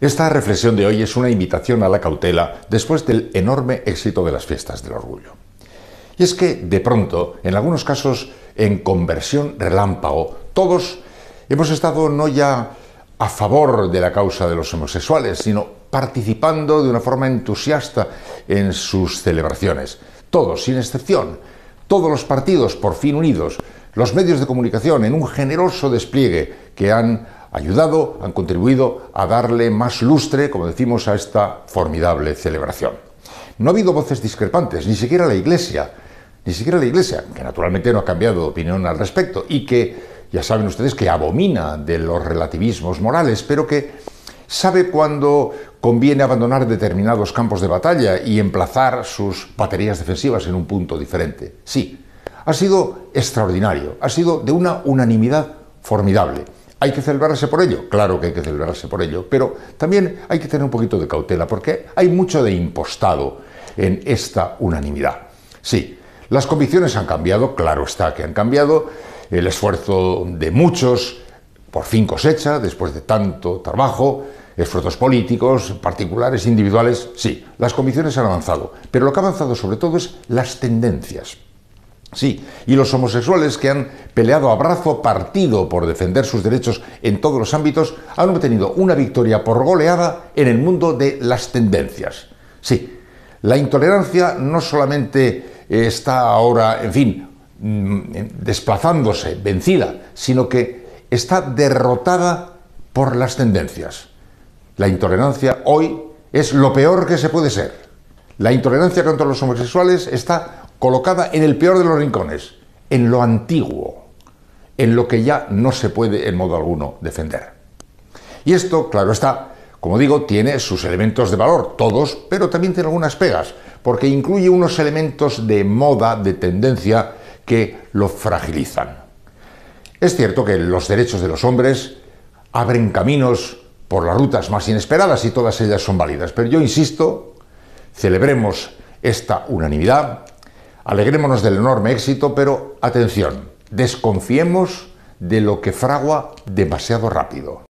Esta reflexión de hoy es una invitación a la cautela después del enorme éxito de las fiestas del orgullo. Y es que, de pronto, en algunos casos, en conversión relámpago, todos hemos estado no ya a favor de la causa de los homosexuales, sino participando de una forma entusiasta en sus celebraciones. Todos, sin excepción, todos los partidos por fin unidos, los medios de comunicación en un generoso despliegue que han ayudado, han contribuido a darle más lustre, como decimos, a esta formidable celebración. No ha habido voces discrepantes, ni siquiera la Iglesia, ni siquiera la Iglesia, que naturalmente no ha cambiado de opinión al respecto y que ya saben ustedes que abomina de los relativismos morales, pero que sabe cuándo conviene abandonar determinados campos de batalla y emplazar sus baterías defensivas en un punto diferente. Sí, ha sido extraordinario, ha sido de una unanimidad formidable. ¿Hay que celebrarse por ello? Claro que hay que celebrarse por ello, pero también hay que tener un poquito de cautela porque hay mucho de impostado en esta unanimidad. Sí, las convicciones han cambiado, claro está que han cambiado, el esfuerzo de muchos por fin cosecha después de tanto trabajo, esfuerzos políticos, particulares, individuales, sí, las convicciones han avanzado, pero lo que ha avanzado sobre todo es las tendencias. Sí, y los homosexuales que han peleado a brazo partido por defender sus derechos en todos los ámbitos han obtenido una victoria por goleada en el mundo de las tendencias. Sí, la intolerancia no solamente eh, está ahora, en fin, mm, desplazándose, vencida, sino que está derrotada por las tendencias. La intolerancia hoy es lo peor que se puede ser. La intolerancia contra los homosexuales está colocada en el peor de los rincones, en lo antiguo, en lo que ya no se puede en modo alguno defender. Y esto, claro está, como digo, tiene sus elementos de valor, todos, pero también tiene algunas pegas, porque incluye unos elementos de moda, de tendencia, que lo fragilizan. Es cierto que los derechos de los hombres abren caminos por las rutas más inesperadas y todas ellas son válidas, pero yo insisto, celebremos esta unanimidad, Alegrémonos del enorme éxito, pero atención, desconfiemos de lo que fragua demasiado rápido.